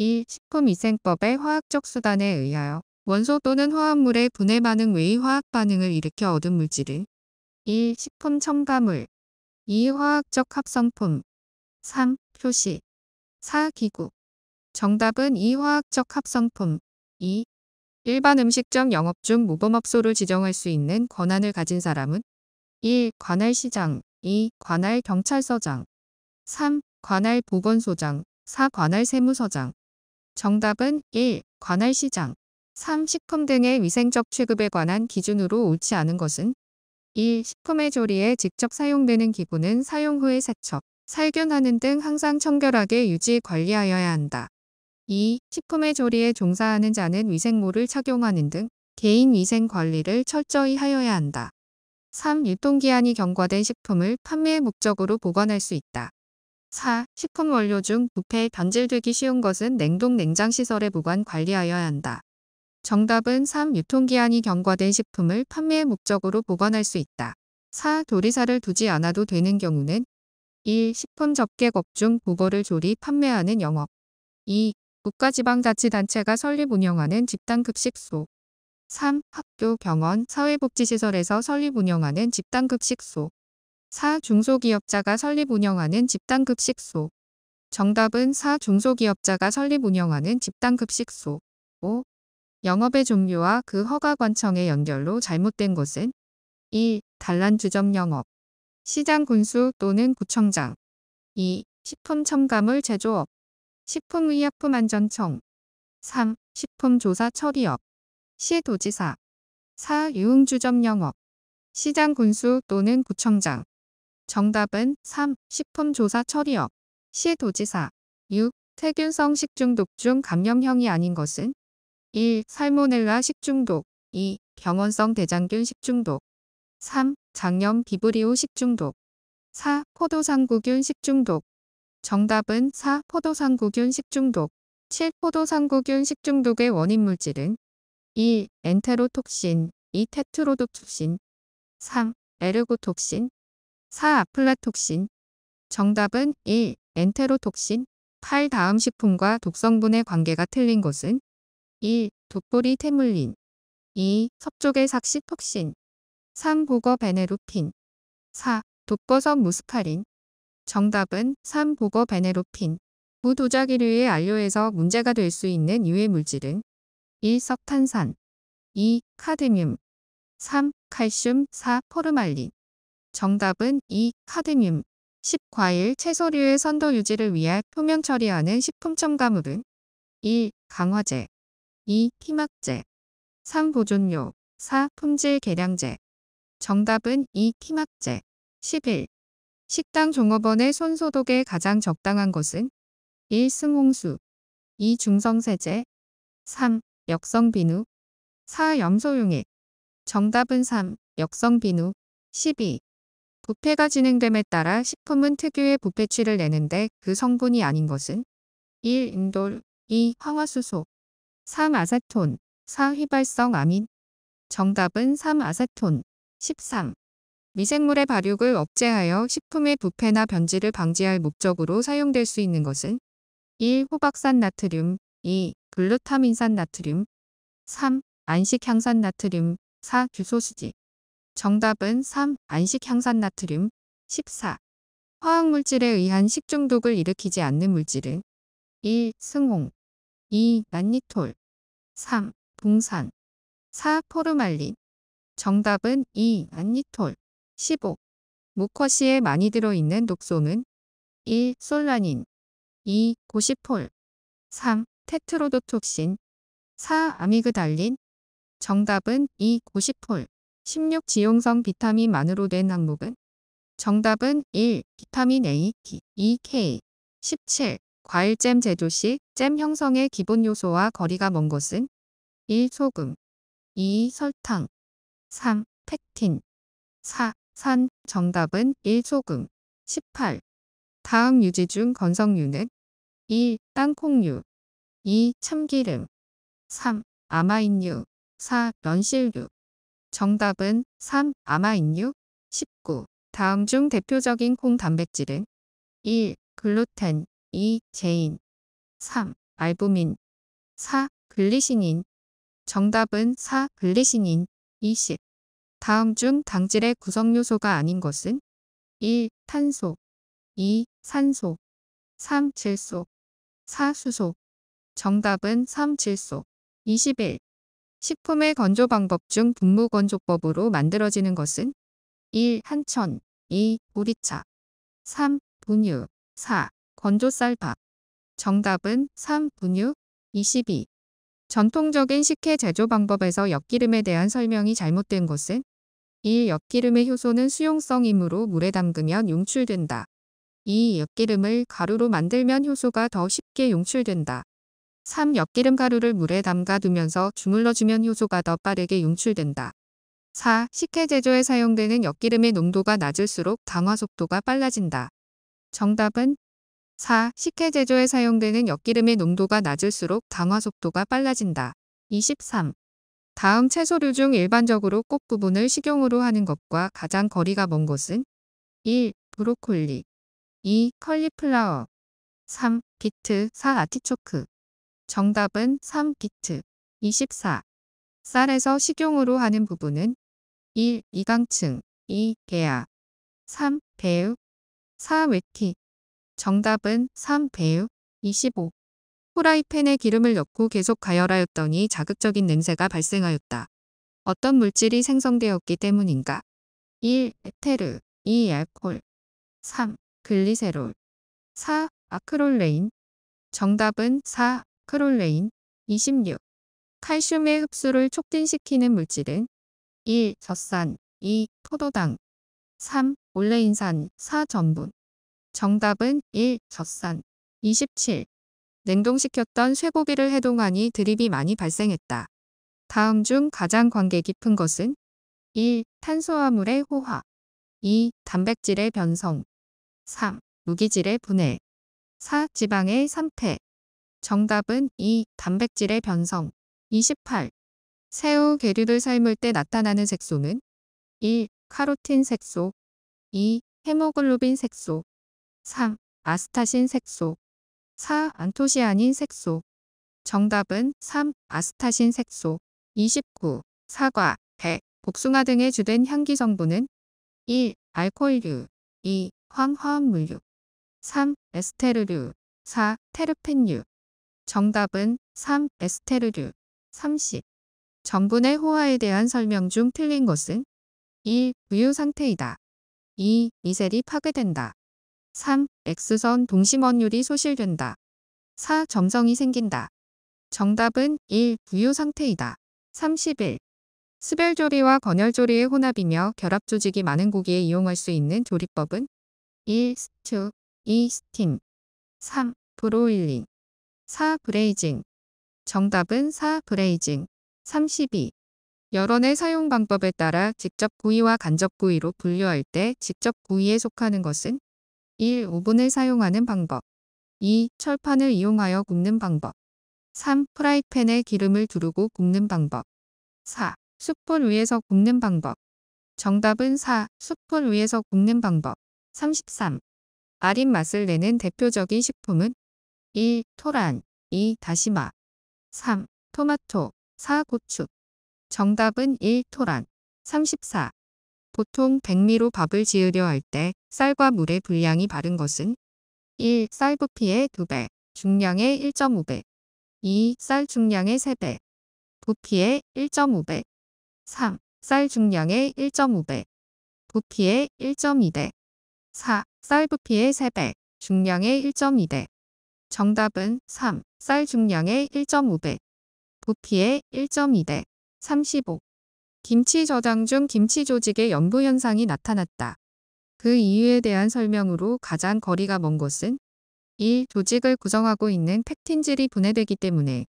1. 식품위생법의 화학적 수단에 의하여 원소 또는 화합물의 분해 반응 외의 화학 반응을 일으켜 얻은 물질은 1. 식품 첨가물 2. 화학적 합성품 3. 표시 4. 기구 정답은 2. 화학적 합성품 2. 일반 음식점 영업 중 모범업소를 지정할 수 있는 권한을 가진 사람은 1. 관할 시장 2. 관할 경찰서장 3. 관할 보건소장 4. 관할 세무서장 정답은 1. 관할시장 3. 식품 등의 위생적 취급에 관한 기준으로 옳지 않은 것은 1. 식품의 조리에 직접 사용되는 기구는 사용 후에 세척, 살균하는 등 항상 청결하게 유지 관리하여야 한다. 2. 식품의 조리에 종사하는 자는 위생물을 착용하는 등 개인 위생 관리를 철저히 하여야 한다. 3. 유통기한이 경과된 식품을 판매 목적으로 보관할 수 있다. 4. 식품 원료 중 부패 변질되기 쉬운 것은 냉동 냉장 시설에 보관 관리하여야 한다. 정답은 3. 유통기한이 경과된 식품을 판매의 목적으로 보관할 수 있다. 4. 조리사를 두지 않아도 되는 경우는 1. 식품 접객업 중 보거를 조리 판매하는 영업 2. 국가지방자치단체가 설립 운영하는 집단급식소 3. 학교, 병원, 사회복지시설에서 설립 운영하는 집단급식소 4. 중소기업자가 설립 운영하는 집단급식소 정답은 4. 중소기업자가 설립 운영하는 집단급식소 5. 영업의 종류와 그 허가관청의 연결로 잘못된 것은 1. 단란주점 영업 시장 군수 또는 구청장 2. 식품 첨가물 제조업 식품의약품안전청 3. 식품조사 처리업 시도지사 4. 유흥주점 영업 시장 군수 또는 구청장 정답은 3. 식품조사 처리업. 시도지사. 6. 태균성 식중독 중 감염형이 아닌 것은? 1. 살모넬라 식중독 2. 병원성 대장균 식중독 3. 장염 비브리오 식중독 4. 포도상구균 식중독 정답은 4. 포도상구균 식중독 7. 포도상구균 식중독의 원인 물질은 1. 엔테로톡신 2. 테트로독톡신 3. 에르고톡신 4. 아플라톡신 정답은 1. 엔테로톡신 8. 다음 식품과 독성분의 관계가 틀린 것은 1. 독보리 테물린 2. 섭쪽의 삭시톡신 3. 보거 베네로핀 4. 독버섯 무스파린 정답은 3. 보거 베네로핀 9. 도자기류의 안료에서 문제가 될 수 있는 유해 물질은 1. 석탄산 2. 카드뮴 3. 칼슘 4. 포르말린 정답은 2. 카드뮴 10. 과일, 채소류의 선도 유지를 위해 표면 처리하는 식품 첨가물은 1. 강화제 2. 키막제 3. 보존료 4. 품질 개량제 정답은 2. 키막제 11. 식당 종업원의 손소독에 가장 적당한 것은 1. 승홍수 2. 중성세제 3. 역성비누 4. 염소용액 정답은 3. 역성비누 12. 부패가 진행됨에 따라 식품은 특유의 부패취를 내는데 그 성분이 아닌 것은 1. 인돌 2. 황화수소 3. 아세톤 4. 휘발성 아민 정답은 3. 아세톤 13. 미생물의 발육을 억제하여 식품의 부패나 변질을 방지할 목적으로 사용될 수 있는 것은 1. 호박산 나트륨 2. 글루타민산 나트륨 3. 안식향산 나트륨 4. 규소수지 정답은 3. 안식향산나트륨 14. 화학물질에 의한 식중독을 일으키지 않는 물질은 1. 승홍 2. 만니톨 3. 붕산 4. 포르말린 정답은 2. 안니톨 15. 무커시에 많이 들어있는 독소는 1. 솔라닌 2. 고시폴 3. 테트로도톡신 4. 아미그달린 정답은 2. 고시폴 16. 지용성 비타민만으로 된 항목은? 정답은 1. 비타민 A, E, K 17. 과일잼 제조 시 잼 형성의 기본 요소와 거리가 먼 것은? 1. 소금 2. 설탕 3. 팩틴 4. 산 정답은 1. 소금 18. 다음 유지 중건성류는 1. 땅콩류 2. 참기름 3. 아마인류 4. 런실류 정답은 3. 아마인유 19. 다음 중 대표적인 콩 단백질은 1. 글루텐 2. 제인 3. 알부민 4. 글리신인 정답은 4. 글리신인 20. 다음 중 당질의 구성요소가 아닌 것은 1. 탄소 2. 산소 3. 질소 4. 수소 정답은 3. 질소 21. 식품의 건조 방법 중 분무 건조법으로 만들어지는 것은 1. 한천 2. 보리차 3. 분유 4. 건조쌀밥 정답은 3. 분유 22. 전통적인 식혜 제조 방법에서 엿기름에 대한 설명이 잘못된 것은 1. 엿기름의 효소는 수용성이므로 물에 담그면 용출된다. 2. 엿기름을 가루로 만들면 효소가 더 쉽게 용출된다. 3. 엿기름 가루를 물에 담가두면서 주물러주면 효소가 더 빠르게 용출된다 4. 식혜 제조에 사용되는 엿기름의 농도가 낮을수록 당화 속도가 빨라진다. 정답은 4. 식혜 제조에 사용되는 엿기름의 농도가 낮을수록 당화 속도가 빨라진다. 23. 다음 채소류 중 일반적으로 꽃 부분을 식용으로 하는 것과 가장 거리가 먼 것은 1. 브로콜리 2. 컬리플라워 3. 비트 4. 아티초크 정답은 3기트 24. 쌀에서 식용으로 하는 부분은 1. 이강층 2. 개야 3. 배우 4. 외티 정답은 3. 배우 25. 후라이팬에 기름을 넣고 계속 가열하였더니 자극적인 냄새가 발생하였다. 어떤 물질이 생성되었기 때문인가? 1. 에테르 2. 알콜 3. 글리세롤 4. 아크롤레인 정답은 4. 크롤레인 26. 칼슘의 흡수를 촉진시키는 물질은 1. 젖산 2. 포도당 3. 올레인산 4. 전분 정답은 1. 젖산 27. 냉동시켰던 쇠고기를 해동하니 드립이 많이 발생했다. 다음 중 가장 관계 깊은 것은 1. 탄수화물의 호화 2. 단백질의 변성 3. 무기질의 분해 4. 지방의 산패 정답은 2. 단백질의 변성 28. 새우 계류를 삶을 때 나타나는 색소는 1. 카로틴 색소 2. 헤모글로빈 색소 3. 아스타신 색소 4. 안토시아닌 색소 정답은 3. 아스타신 색소 29. 사과, 배, 복숭아 등의 주된 향기 성분은 1. 알코올류 2. 황화합물류 3. 에스테르류 4. 테르펜류 정답은 3. 에스테르류 30. 전분의 호화에 대한 설명 중 틀린 것은 1. 우유 상태이다. 2. 미셀이 파괴된다. 3. 엑스선 동심원율이 소실된다. 4. 점성이 생긴다. 정답은 1. 부유 상태이다. 31. 스벨조리와 건열조리의 혼합이며 결합조직이 많은 고기에 이용할 수 있는 조리법은 1. 스튜 2. 스팀 3. 브로일링 4. 브레이징 정답은 4. 브레이징 32. 여론의 사용 방법에 따라 직접 구이와 간접 구이로 분류할 때 직접 구이에 속하는 것은 1. 오븐을 사용하는 방법 2. 철판을 이용하여 굽는 방법 3. 프라이팬에 기름을 두르고 굽는 방법 4. 숯불 위에서 굽는 방법 정답은 4. 숯불 위에서 굽는 방법 33. 아린 맛을 내는 대표적인 식품은 1. 토란 2. 다시마 3. 토마토 4. 고추 정답은 1. 토란 34. 보통 백미로 밥을 지으려 할 때 쌀과 물의 분량이 바른 것은 1. 쌀 부피의 2배, 중량의 1.5배 2. 쌀 중량의 3배, 부피의 1.5배 3. 쌀 중량의 1.5배, 부피의 1.2배 4. 쌀 부피의 3배, 중량의 1.2배 정답은 3. 쌀 중량의 1.5배, 부피의 1.2배, 35. 김치 저장 중 김치 조직의 염부 현상이 나타났다. 그 이유에 대한 설명으로 가장 거리가 먼 곳은 1. 조직을 구성하고 있는 팩틴질이 분해되기 때문에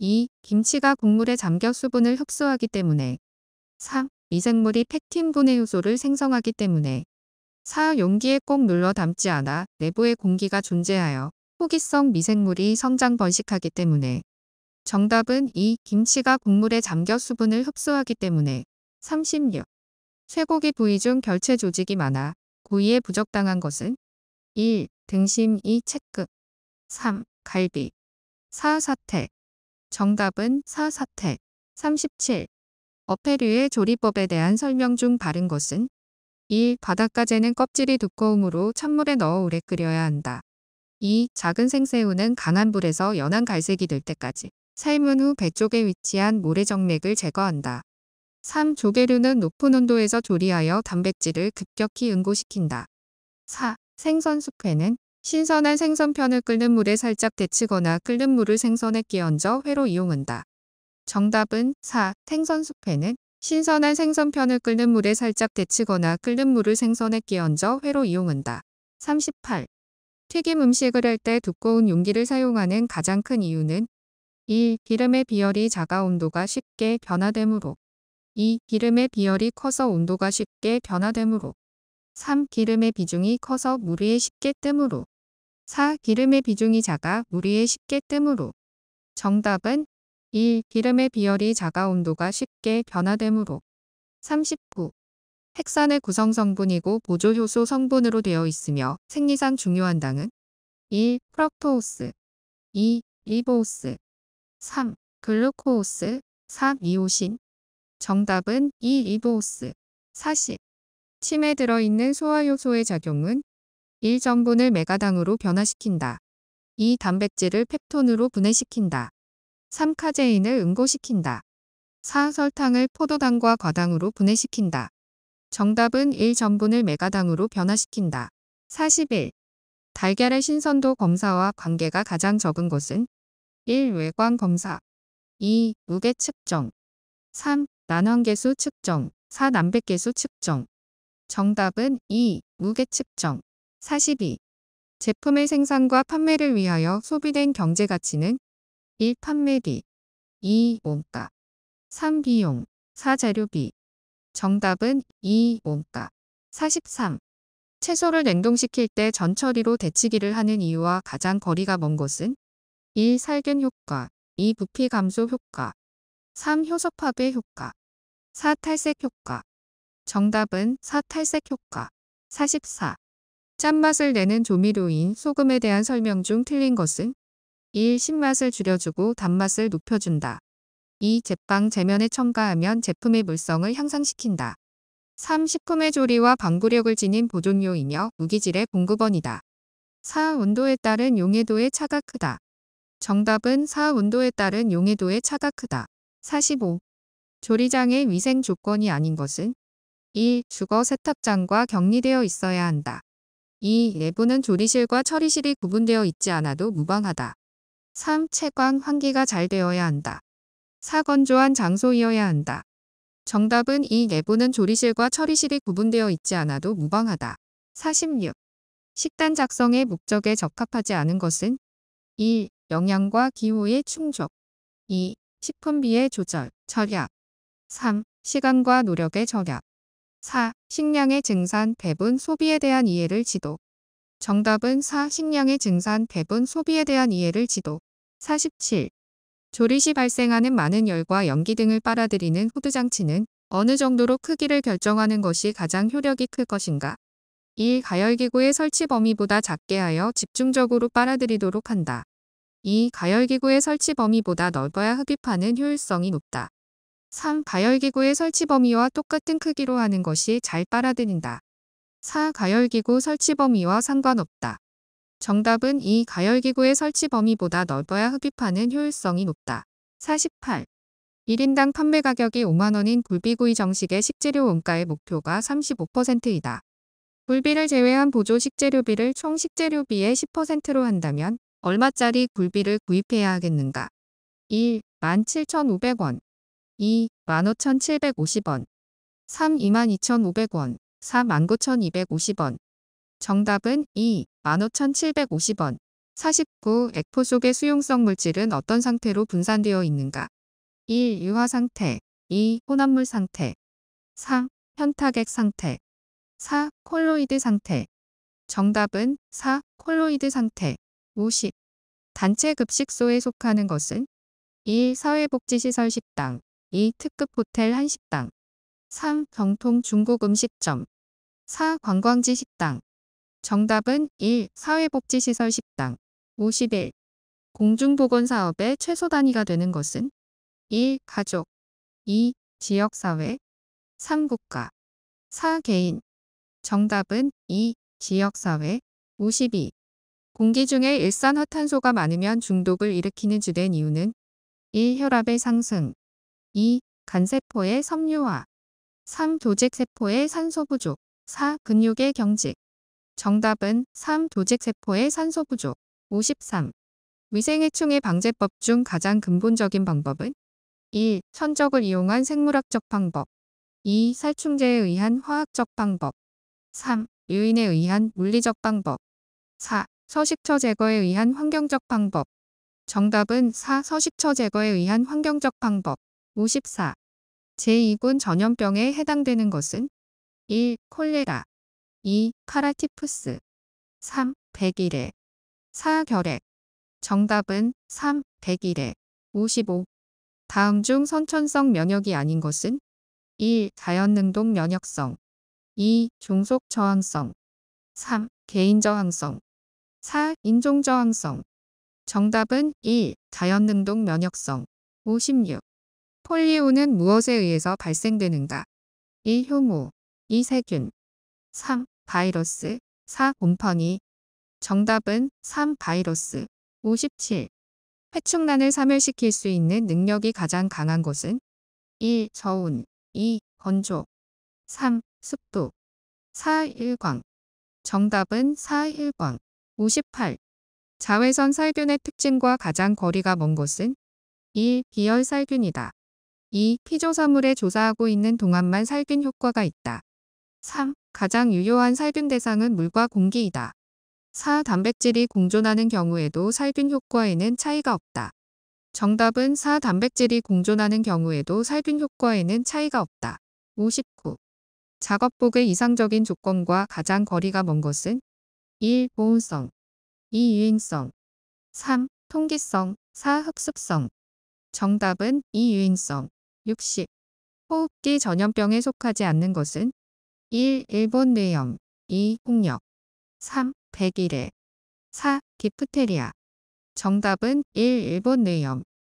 2. 김치가 국물에 잠겨 수분을 흡수하기 때문에 3. 미생물이 팩틴 분해 효소를 생성하기 때문에 4. 용기에 꼭 눌러 담지 않아 내부에 공기가 존재하여 호기성 미생물이 성장 번식하기 때문에 정답은 이 김치가 국물에 잠겨 수분을 흡수하기 때문에 36. 쇠고기 부위 중 결체 조직이 많아 고의에 부적당한 것은 1. 등심 2. 채끝 3. 갈비 4. 사태 정답은 4. 사태 37. 어패류의 조리법에 대한 설명 중 바른 것은 1. 바닷가재는 껍질이 두꺼움으로 찬물에 넣어 오래 끓여야 한다. 2. 작은 생새우는 강한 불에서 연한 갈색이 될 때까지 삶은 후 배 쪽에 위치한 모래정맥을 제거한다. 3. 조개류는 높은 온도에서 조리하여 단백질을 급격히 응고시킨다. 4. 생선 숙회는 신선한 생선편을 끓는 물에 살짝 데치거나 끓는 물을 생선에 끼얹어 회로 이용한다. 정답은 4. 생선 숙회는 신선한 생선편을 끓는 물에 살짝 데치거나 끓는 물을 생선에 끼얹어 회로 이용한다. 38. 튀김 음식을 할 때 두꺼운 용기를 사용하는 가장 큰 이유는 1. 기름의 비열이 작아 온도가 쉽게 변화되므로 2. 기름의 비열이 커서 온도가 쉽게 변화되므로 3. 기름의 비중이 커서 물 위에 쉽게 뜨므로 4. 기름의 비중이 작아 물 위에 쉽게 뜨므로 정답은 1. 기름의 비열이 작아 온도가 쉽게 변화되므로 39. 핵산의 구성 성분이고 보조 효소 성분으로 되어 있으며 생리상 중요한 당은 1. 프락토오스 2. 리보오스 3. 글루코오스 4. 이오신 정답은 2. 리보오스 40. 침에 들어있는 소화효소의 작용은 1. 전분을 메가당으로 변화시킨다. 2. 단백질을 펩톤으로 분해시킨다. 3. 카제인을 응고시킨다. 4. 설탕을 포도당과 과당으로 분해시킨다. 정답은 1. 전분을 메가당으로 변화시킨다. 41. 달걀의 신선도 검사와 관계가 가장 적은 곳은 1. 외관 검사 2. 무게 측정 3. 난원계수 측정 4. 남백계수 측정 정답은 2. 무게 측정 42. 제품의 생산과 판매를 위하여 소비된 경제가치는 1. 판매비 2. 원가 3. 비용 4. 재료비 정답은 2. 온가 43. 채소를 냉동시킬 때 전처리로 데치기를 하는 이유와 가장 거리가 먼 것은 1. 살균 효과 2. 부피 감소 효과 3. 효소 파괴 효과 4. 탈색 효과 정답은 4. 탈색 효과 44. 짠맛을 내는 조미료인 소금에 대한 설명 중 틀린 것은 1. 신맛을 줄여주고 단맛을 높여준다. 이 제빵 제면에 첨가하면 제품의 물성을 향상시킨다. 3. 식품의 조리와 방구력을 지닌 보존료이며 무기질의 공급원이다. 4. 온도에 따른 용해도의 차가 크다. 정답은 4. 온도에 따른 용해도의 차가 크다. 45. 조리장의 위생 조건이 아닌 것은 1. 주거 세탁장과 격리되어 있어야 한다. 2. 내부는 조리실과 처리실이 구분되어 있지 않아도 무방하다. 3. 채광 환기가 잘 되어야 한다. 사건조한 장소이어야 한다. 정답은 이 내부는 조리실과 처리실이 구분되어 있지 않아도 무방하다. 46. 식단 작성의 목적에 적합하지 않은 것은 1. 영양과 기호의 충족 2. 식품비의 조절, 절약 3. 시간과 노력의 절약 4. 식량의 증산, 배분, 소비에 대한 이해를 지도 정답은 4. 식량의 증산, 배분, 소비에 대한 이해를 지도 47. 조리 시 발생하는 많은 열과 연기 등을 빨아들이는 후드장치는 어느 정도로 크기를 결정하는 것이 가장 효력이 클 것인가. 1. 가열기구의 설치 범위보다 작게 하여 집중적으로 빨아들이도록 한다. 2. 가열기구의 설치 범위보다 넓어야 흡입하는 효율성이 높다. 3. 가열기구의 설치 범위와 똑같은 크기로 하는 것이 잘 빨아들인다. 4. 가열기구 설치 범위와 상관없다. 정답은 이 가열기구의 설치 범위보다 넓어야 흡입하는 효율성이 높다. 48. 1인당 판매 가격이 5만원인 굴비구이 정식의 식재료 원가의 목표가 35%이다. 굴비를 제외한 보조 식재료비를 총 식재료비의 10%로 한다면 얼마짜리 굴비를 구입해야 하겠는가? 1. 17,500원 2. 15,750원 3. 22,500원 4. 19,250원 정답은 2. 15,750원. 49. 액포 속의 수용성 물질은 어떤 상태로 분산되어 있는가? 1. 유화 상태 2. 혼합물 상태 3. 현타액 상태 4. 콜로이드 상태 정답은 4. 콜로이드 상태 50. 단체 급식소에 속하는 것은 1. 사회복지시설 식당 2. 특급 호텔 한식당 3. 경통 중국 음식점 4. 관광지 식당 정답은 1. 사회복지시설 식당 51. 공중보건사업의 최소 단위가 되는 것은 1. 가족 2. 지역사회 3. 국가 4. 개인 정답은 2. 지역사회 52. 공기 중에 일산화탄소가 많으면 중독을 일으키는 주된 이유는 1. 혈압의 상승 2. 간세포의 섬유화 3. 조직세포의 산소 부족 4. 근육의 경직 정답은 3. 조직세포의 산소 부족. 53. 위생해충의 방제법 중 가장 근본적인 방법은 1. 천적을 이용한 생물학적 방법 2. 살충제에 의한 화학적 방법 3. 유인에 의한 물리적 방법 4. 서식처 제거에 의한 환경적 방법 정답은 4. 서식처 제거에 의한 환경적 방법 54. 제2군 전염병에 해당되는 것은 1. 콜레라 2. 카라티푸스 3. 백일에 사결핵 정답은 3. 백일에 55. 다음 중 선천성 면역이 아닌 것은 1. 자연능동 면역성 2. 종속 저항성 3. 개인 저항성 4. 인종 저항성 정답은 1. 자연능동 면역성 56. 폴리오는 무엇에 의해서 발생되는가? 1. 효모 2. 세균 3. 바이러스 4 곰팡이 정답은 3 바이러스 57 회충란을 사멸시킬 수 있는 능력이 가장 강한 것은 1. 저온 2. 건조 3. 습도 4. 일광 정답은 4. 일광 58. 자외선 살균의 특징과 가장 거리가 먼 것은 1. 비열 살균이다. 2. 피조사물에 조사하고 있는 동안만 살균 효과가 있다. 3. 가장 유효한 살균 대상은 물과 공기이다. 4. 단백질이 공존하는 경우에도 살균 효과에는 차이가 없다. 정답은 4. 단백질이 공존하는 경우에도 살균 효과에는 차이가 없다. 59. 작업복의 이상적인 조건과 가장 거리가 먼 것은 1. 보온성 2. 유행성 3. 통기성 4. 흡습성 정답은 2. 유행성 60. 호흡기 전염병에 속하지 않는 것은 1. 일본 뇌염 2. 홍역 3. 백일해 4. 디프테리아 정답은 1. 일본 뇌염